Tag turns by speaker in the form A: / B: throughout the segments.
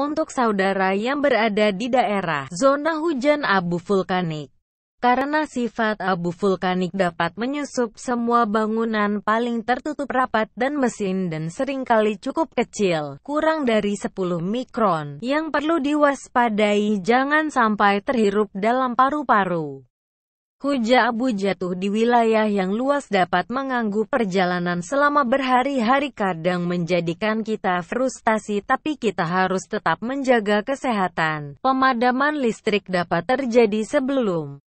A: untuk saudara yang berada di daerah zona hujan abu vulkanik. Karena sifat abu vulkanik dapat menyusup semua bangunan paling tertutup rapat dan mesin dan seringkali cukup kecil, kurang dari 10 mikron, yang perlu diwaspadai jangan sampai terhirup dalam paru-paru. Huja Abu jatuh di wilayah yang luas dapat mengganggu perjalanan selama berhari-hari kadang menjadikan kita frustasi tapi kita harus tetap menjaga kesehatan. Pemadaman listrik dapat terjadi sebelum,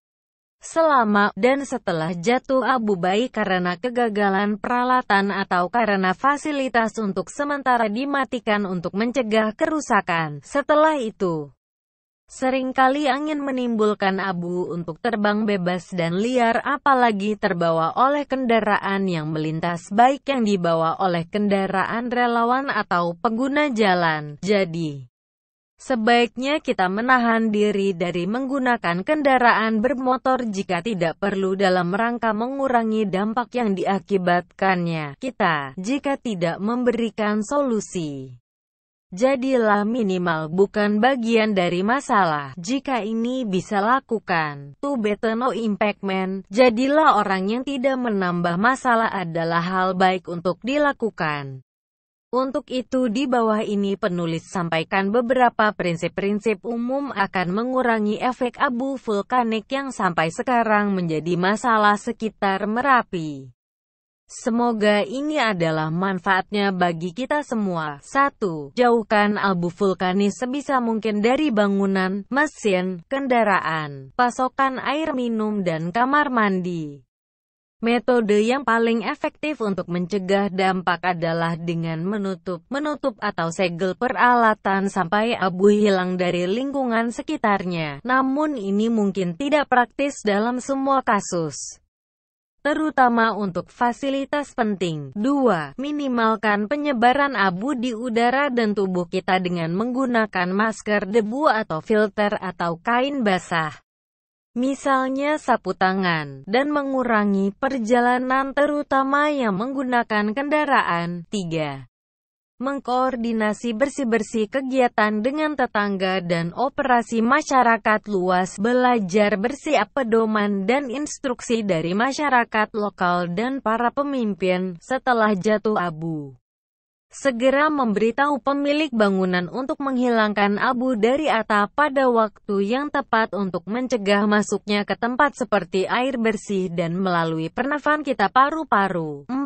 A: selama, dan setelah jatuh abu baik karena kegagalan peralatan atau karena fasilitas untuk sementara dimatikan untuk mencegah kerusakan. Setelah itu, Seringkali angin menimbulkan abu untuk terbang bebas dan liar apalagi terbawa oleh kendaraan yang melintas baik yang dibawa oleh kendaraan relawan atau pengguna jalan. Jadi, Sebaiknya kita menahan diri dari menggunakan kendaraan bermotor jika tidak perlu dalam rangka mengurangi dampak yang diakibatkannya. Kita, jika tidak memberikan solusi. Jadilah minimal bukan bagian dari masalah. Jika ini bisa lakukan, to better no impact man. Jadilah orang yang tidak menambah masalah adalah hal baik untuk dilakukan. Untuk itu di bawah ini penulis sampaikan beberapa prinsip-prinsip umum akan mengurangi efek abu vulkanik yang sampai sekarang menjadi masalah sekitar Merapi. Semoga ini adalah manfaatnya bagi kita semua. 1. Jauhkan abu vulkanis sebisa mungkin dari bangunan, mesin, kendaraan, pasokan air minum dan kamar mandi. Metode yang paling efektif untuk mencegah dampak adalah dengan menutup, menutup atau segel peralatan sampai abu hilang dari lingkungan sekitarnya. Namun ini mungkin tidak praktis dalam semua kasus terutama untuk fasilitas penting. 2. Minimalkan penyebaran abu di udara dan tubuh kita dengan menggunakan masker debu atau filter atau kain basah. Misalnya sapu tangan, dan mengurangi perjalanan terutama yang menggunakan kendaraan. 3 mengkoordinasi bersih-bersih kegiatan dengan tetangga dan operasi masyarakat luas, belajar bersih pedoman dan instruksi dari masyarakat lokal dan para pemimpin setelah jatuh abu. Segera memberitahu pemilik bangunan untuk menghilangkan abu dari atap pada waktu yang tepat untuk mencegah masuknya ke tempat seperti air bersih dan melalui pernafasan kita paru-paru. 4.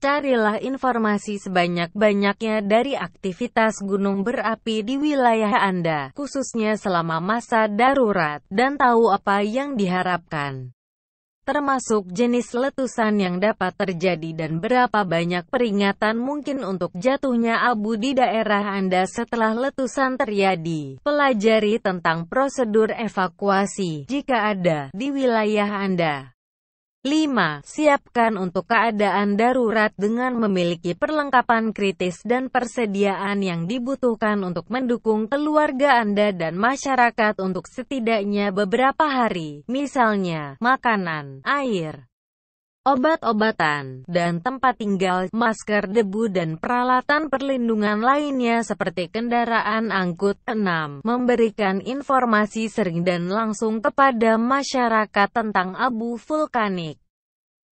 A: Carilah informasi sebanyak-banyaknya dari aktivitas gunung berapi di wilayah Anda, khususnya selama masa darurat, dan tahu apa yang diharapkan. Termasuk jenis letusan yang dapat terjadi dan berapa banyak peringatan mungkin untuk jatuhnya abu di daerah Anda setelah letusan terjadi. Pelajari tentang prosedur evakuasi jika ada di wilayah Anda. 5. Siapkan untuk keadaan darurat dengan memiliki perlengkapan kritis dan persediaan yang dibutuhkan untuk mendukung keluarga Anda dan masyarakat untuk setidaknya beberapa hari, misalnya makanan, air, obat-obatan, dan tempat tinggal, masker debu dan peralatan perlindungan lainnya seperti kendaraan angkut. 6. Memberikan informasi sering dan langsung kepada masyarakat tentang abu vulkanik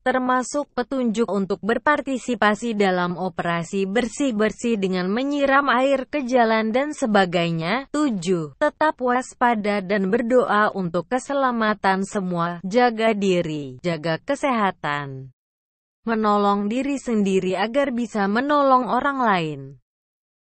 A: termasuk petunjuk untuk berpartisipasi dalam operasi bersih-bersih dengan menyiram air ke jalan dan sebagainya. 7. Tetap waspada dan berdoa untuk keselamatan semua, jaga diri, jaga kesehatan, menolong diri sendiri agar bisa menolong orang lain.